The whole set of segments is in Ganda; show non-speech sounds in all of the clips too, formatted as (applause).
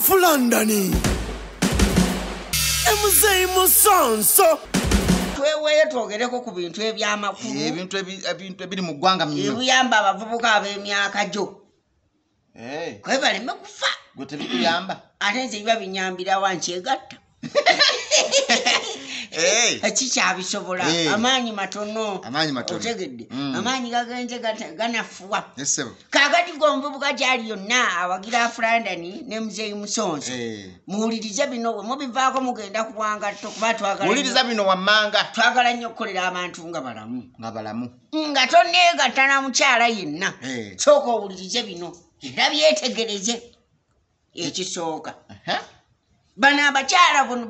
of London. Emuzeyimu sonso. weweye twogereko ku bintu ebyamakulu eh, ebintu ebintu ebiri mu ggwanga mu ebiyamba abavubuka ab'emyaka gyo eh. kwe baleme kufa gwe tebikuyamba ate nze biba binyambirawa nkyegatta ekikyabisobola eh, amaanyi matono otegedde mm. amaanyi gagenze ganafuwa kagati gombubuka gyali yonna awagira afulandani ne muzeyi musonso muwulirize bino wemubivaako mugenda kuwangatokubatwagaliza bino wammanga twagala nnyo okukolera abantu nga balamu nga balamu nga tonneegatta na mukyala yenna soka owulirize bino era byetegereze ekisooka bano abakyala bono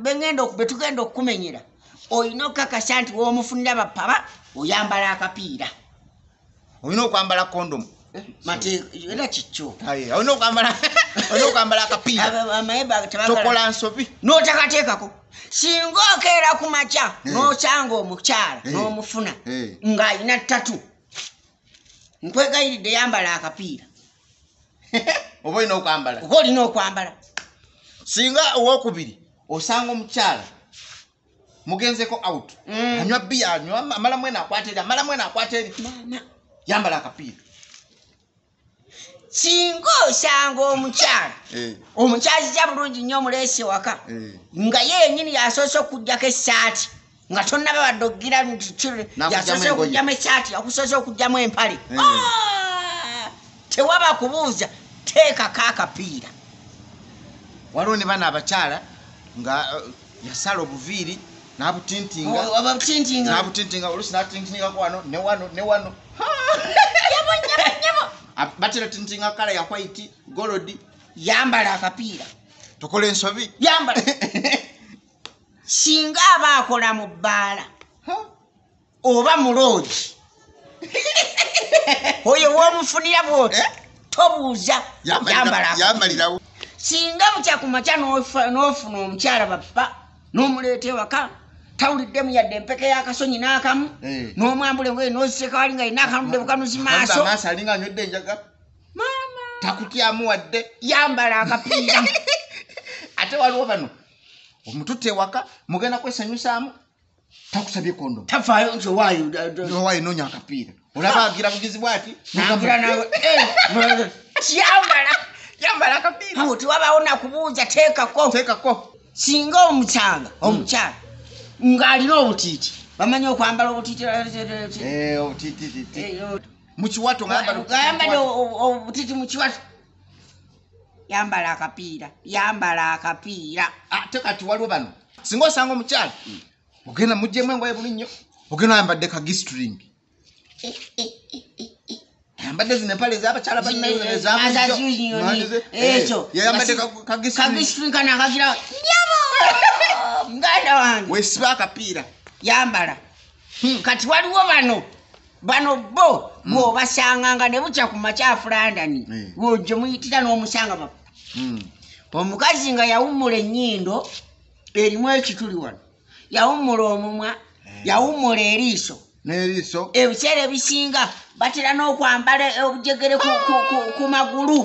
betugenda okumenyera olina okukakasa nti womufunira bapaba oyambala akapiira olina okwambala kondomu eh, era kikyoolina okwambala (laughs) akapiiratokola nsobi n'otakateekako singa okeera ku makya eh. n'osanga omukyala eh. n'omufuna ng'alina ttatu nkwegayiridde yambala akapiira (laughs) oba olina okwambala oba olina okwambala singa owokubiri osanga omukyala mugenzeko out mm. anywa bia anywa amala mwena akwatera amala mwena akwatera yambala akapiira singa osanga omukyala hey. (coughs) Eh. omukyazija bulungi nnyo omuleesi waka hey. Eh. nga yenyini yasoose okugjako essaati nga tonaba wadde okugira yasoose okugjamu essaati okusoose okugjamu empale hey. oh! Ah! tewaba kubuuza teekako akapiira waliwo ne bana abakyala nga uh, eh, yasala obuviiri nabutintinga olusi oh, natintingakwano newano newano (laughs) batera tintinga kala yakwaiti golodi yambala akapiira tokola ensobi yambala (laughs) singa aba akola mu bbaala oba muloogi (laughs) oyo woomufunira bwoti eh? tobuuza yambalayambalirawo singa mukyakumakya n'ofuna omukyala bapa n'omuleeta ewaka tawuliddemu yadde empeke yakasonyi nakamu eh. nomwambula engoye nozisika wali nga yina akanudde bukanuzi maaso alinga anywedde enjaga takutyamu wadde yambala akapiira (laughs) ate waliwo bano omututa ewaka mugenda kwesanyusaamu takusabye kondom tafayo nti owaayowaayo nonya akapiira olaba agira kugizibw ati kyambala yambala akapiira awo tewabaawo nakubuuza teekako teekako singa omukyala omukyala ngaalina obutiiti bamanyi okwambala obutiitiobutiiti mukiwato yambala akapiira yambala akapiira ate ah, kati waliwo bano singa osanga omukyala ogenda mugjemu engoye bulinnyo ogenda ayambadde kagistring eh, eh, eh, ayambadde zino empale ezabakyala baekyo yayambadde kagistringkanakagirao muganda wange wesiba akapiira yambala kati waliwo bano bano bo bwobasanganga ne bukya ku makyafulandani bwojo muyitira n'omusanga bapa omukazi nga yawummula ennyindo erimu ekituli wano yawummula omumwa yawummula eriiso neriiso ebiseera ebisinga batera n'okwambala obujegere ku magulu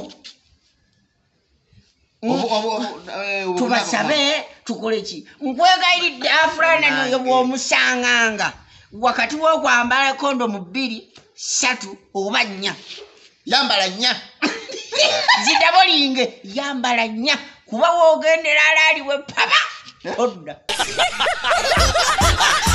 tubasabe tukole ki nkwegayiridde afulana noyo bwomusanganga wakati wokwambala kondomu bbiri satu oba nnya yambala nnya (laughs) zidabo linge yambala nnya kuba woogendera alaaliwe papa odda (laughs)